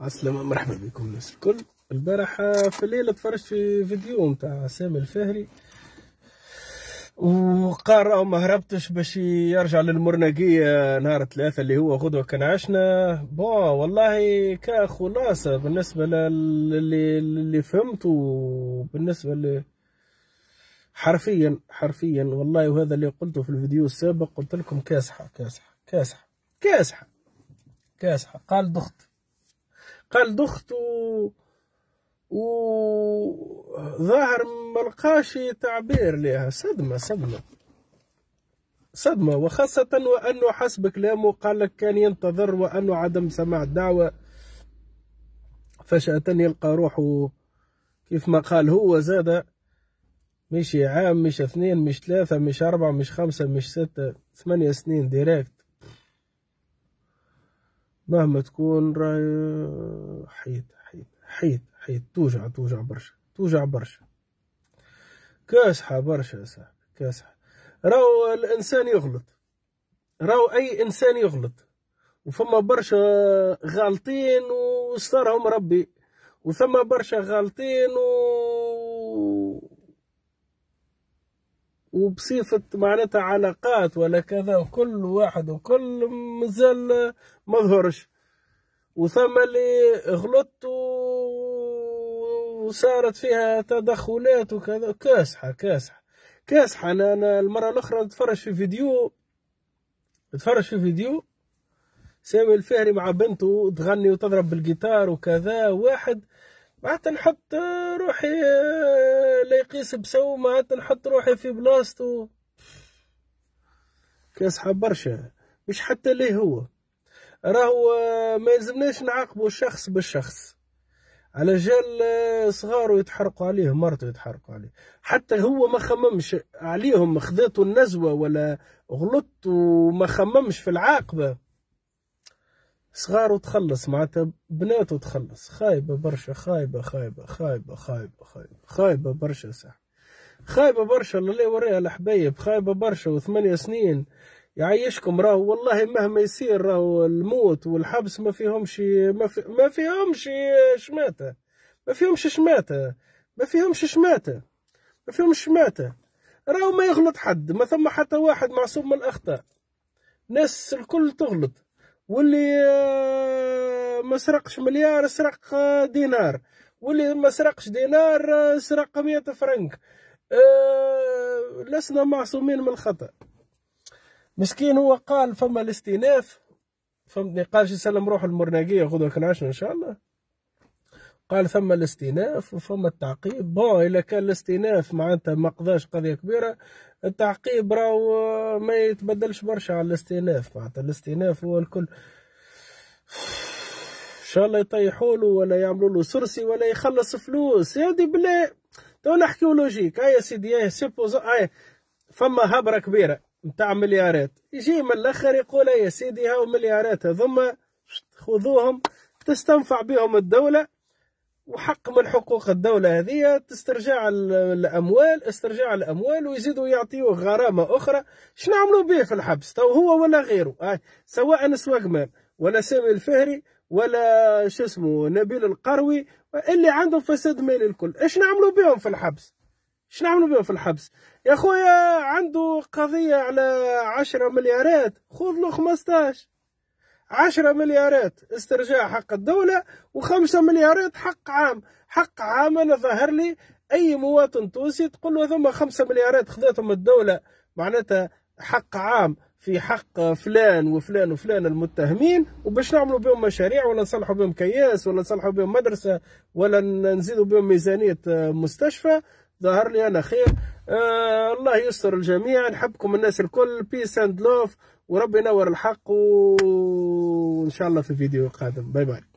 عسلامة مرحبا بكم الناس الكل البارح آه، في الليل تفرجت في فيديو متاع سامي الفهري وقال راهو ما هربتش باش يرجع للمرنقية آه، نهار ثلاثة اللي هو غدوة كان عشنا بون والله كخلاصة بالنسبة للي اللي فهمته بالنسبة ل حرفيا حرفيا والله وهذا اللي قلته في الفيديو السابق قلت لكم كاسحة كاسحة كاسحة كاسحة كاسحة قال ضغط قال دخت و وظاهر ما لقاش تعبير لها صدمه صدمه صدمه وخاصه وانه حسب كلامه قال لك كان ينتظر وانه عدم سماع الدعوه فجاه يلقى روحه كيف ما قال هو زاد مش عام مش اثنين مش ثلاثة مش أربعة مش خمسة مش ستة ثمانية سنين ديريكت مهما تكون راي حيط حيط حيط حيط توجع توجع برشا توجع برشا كاسحة برشا يا صاحبي كاسحة راهو الإنسان يغلط راهو أي إنسان يغلط وفما برشا غالطين وسترهم ربي وثما برشا غالطين و وبصفة معناتها علاقات ولا كذا وكل واحد وكل مازال ما ظهرش وثم اللي غلطت وصارت فيها تدخلات وكذا كاسحة كاسحة كاسحة أنا, أنا المرة الأخرى نتفرج في فيديو نتفرج في فيديو سامي الفهري مع بنته تغني وتضرب بالجيتار وكذا واحد معناتها نحط روحي قيس بسو معناتها نحط روحي في بلاصتو كيصحى برشا مش حتى ليه هو راهو آه، ما يلزمناش نعاقبو شخص بالشخص على جال آه، صغارو يتحرقوا عليه مرته يتحرقوا عليه حتى هو ما خممش عليهم خذاتو النزوة ولا غلط وما خممش في العاقبة صغار وتخلص معناتها بنات وتخلص خايبه برشا خايبه خايبه خايبه خايبه خايبه خايبه برشا صح خايبه برشا الله يوريها الحبايب خايبه برشا وثمانية سنين يعيشكم راهو والله مهما يصير راهو الموت والحبس ما فيهمش ما, في ما فيهمش شماته ما فيهمش شماته ما فيهمش شماته ما فيهمش شماته راهو ما يغلط حد ما ثم حتى واحد معصوم من الاخطاء ناس الكل تغلط واللي آه، ما سرقش مليار سرق آه، دينار واللي ما سرقش دينار آه، سرق 100 فرنك أه لسنا معصومين من الخطا مسكين هو قال فما الاستئناف فهمتني قال شي سلم روح المرناقيه غدوه كنعشنا ان شاء الله قال ثم الاستئناف وثم التعقيب بون الا كان الاستئناف معناتها ما قضاش قضيه كبيره التعقيب راهو ما يتبدلش برشا على الاستئناف معناتها الاستئناف هو الكل ان شاء الله يطيحوا له ولا يعملوا له سرسي ولا يخلص فلوس يا دي بلا تو نحكيو لوجيك يا سيدي هيا سيبوز هيا فما هبره كبيره نتاع مليارات يجي من الاخر يقول يا سيدي هاو مليارات هذوما خذوهم تستنفع بهم الدوله وحق من حقوق الدولة هذه تسترجع الأموال استرجاع الأموال ويزيدوا يعطيوه غرامة أخرى شنو عملوا به في الحبس تو هو ولا غيره آه. سواء سواقمان ولا سامي الفهري ولا شو اسمه نبيل القروي اللي عندهم فساد مالي الكل ايش نعملوا بهم في الحبس ايش نعملوا بهم في الحبس يا خويا عنده قضية على عشرة مليارات خذ له 15 10 مليارات استرجاع حق الدولة و5 مليارات حق عام حق عام أنا ظاهر لي أي مواطن تونسي تقول له ثم 5 مليارات خذتهم الدولة معناتها حق عام في حق فلان وفلان وفلان المتهمين وباش نعملوا بهم مشاريع ولا نصلحوا بهم كياس ولا نصلحوا بهم مدرسة ولا نزيدوا بهم ميزانية مستشفى ظهر لي انا خير آه الله يستر الجميع نحبكم الناس الكل بيس اند لوف وربي ينور الحق وان شاء الله في فيديو قادم باي باي